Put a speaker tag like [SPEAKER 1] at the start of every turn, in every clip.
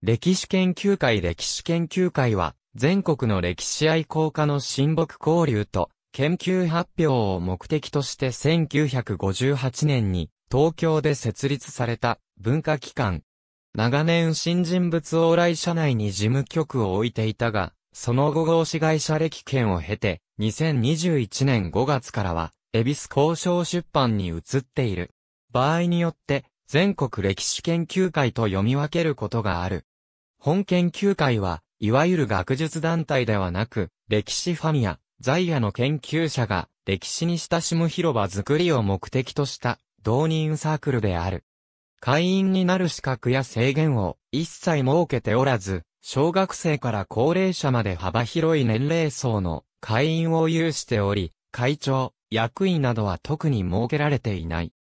[SPEAKER 1] 歴史研究会歴史研究会は、全国の歴史愛好家の親睦交流と、研究発表を目的として1958年に、東京で設立された文化機関。長年新人物往来社内に事務局を置いていたが、その後合資会社歴権を経て、2021年5月からは、恵比寿交渉出版に移っている。場合によって、全国歴史研究会と読み分けることがある。本研究会は、いわゆる学術団体ではなく、歴史ファミア、在野の研究者が、歴史に親しむ広場作りを目的とした、導任サークルである。会員になる資格や制限を一切設けておらず、小学生から高齢者まで幅広い年齢層の会員を有しており、会長、役員などは特に設けられていない。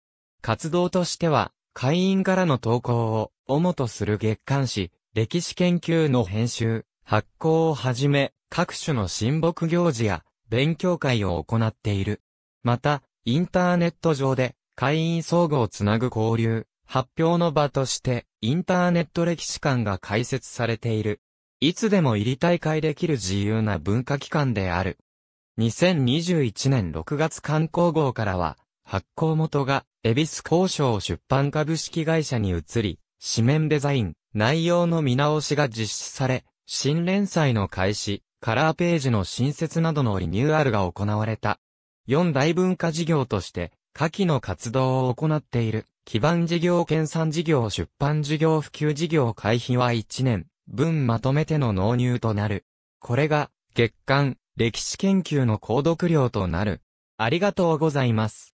[SPEAKER 1] 活動としては、会員からの投稿を主とする月刊誌、歴史研究の編集、発行をはじめ、各種の親睦行事や勉強会を行っている。また、インターネット上で会員相互をつなぐ交流、発表の場として、インターネット歴史館が開設されている。いつでも入り大会できる自由な文化機関である。2021年6月刊行号からは、発行元が恵比寿交渉出版株式会社に移り、紙面デザイン、内容の見直しが実施され、新連載の開始、カラーページの新設などのリニューアルが行われた。四大文化事業として、下記の活動を行っている、基盤事業研鑽事業出版事業普及事業会費は1年、分まとめての納入となる。これが、月間、歴史研究の購読料となる。ありがとうございます。